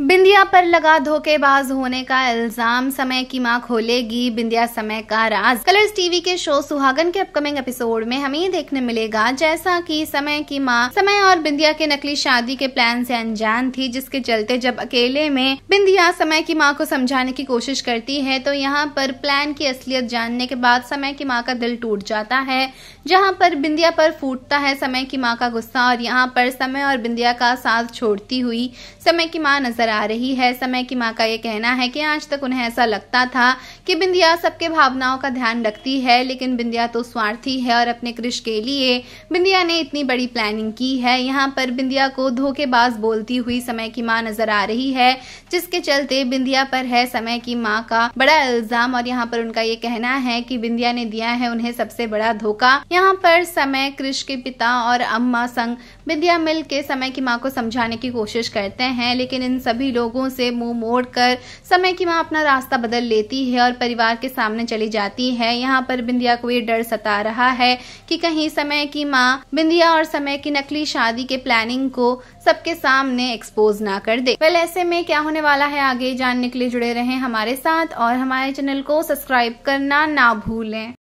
बिंदिया पर लगा धोखेबाज होने का इल्जाम समय की मां खोलेगी बिंदिया समय का राज कलर्स टीवी के शो सुहागन के अपकमिंग एपिसोड में हमें देखने मिलेगा जैसा कि समय की मां समय और बिंदिया के नकली शादी के प्लान से अनजान थी जिसके चलते जब अकेले में बिंदिया समय की मां को समझाने की कोशिश करती है तो यहाँ पर प्लान की असलियत जानने के बाद समय की माँ का दिल टूट जाता है जहाँ पर बिंदिया पर फूटता है समय की माँ का गुस्सा और यहाँ पर समय और बिंदिया का साथ छोड़ती हुई समय की माँ नजर नजर आ रही है समय की मां का यह कहना है कि आज तक उन्हें ऐसा लगता था कि बिंदिया सबके भावनाओं का ध्यान रखती है लेकिन बिंदिया तो स्वार्थी है और अपने कृष के लिए बिंदिया ने इतनी बड़ी प्लानिंग की है यहाँ पर बिंदिया को धोखेबाज बोलती हुई समय की माँ नजर आ रही है जिसके चलते बिंदिया पर है समय की माँ का बड़ा इल्जाम और यहाँ पर उनका ये कहना है की बिंदिया ने दिया है उन्हें सबसे बड़ा धोखा यहाँ पर समय कृष के पिता और अम्मा संग बिंदिया मिल के समय की माँ को समझाने की कोशिश करते हैं लेकिन इन सभी लोगों से मुंह मोड़ कर समय की माँ अपना रास्ता बदल लेती है और परिवार के सामने चली जाती है यहाँ पर बिंदिया को ये डर सता रहा है कि कहीं समय की माँ बिंदिया और समय की नकली शादी के प्लानिंग को सबके सामने एक्सपोज ना कर दे वेल ऐसे में क्या होने वाला है आगे जानने के लिए जुड़े रहे हमारे साथ और हमारे चैनल को सब्सक्राइब करना ना भूलें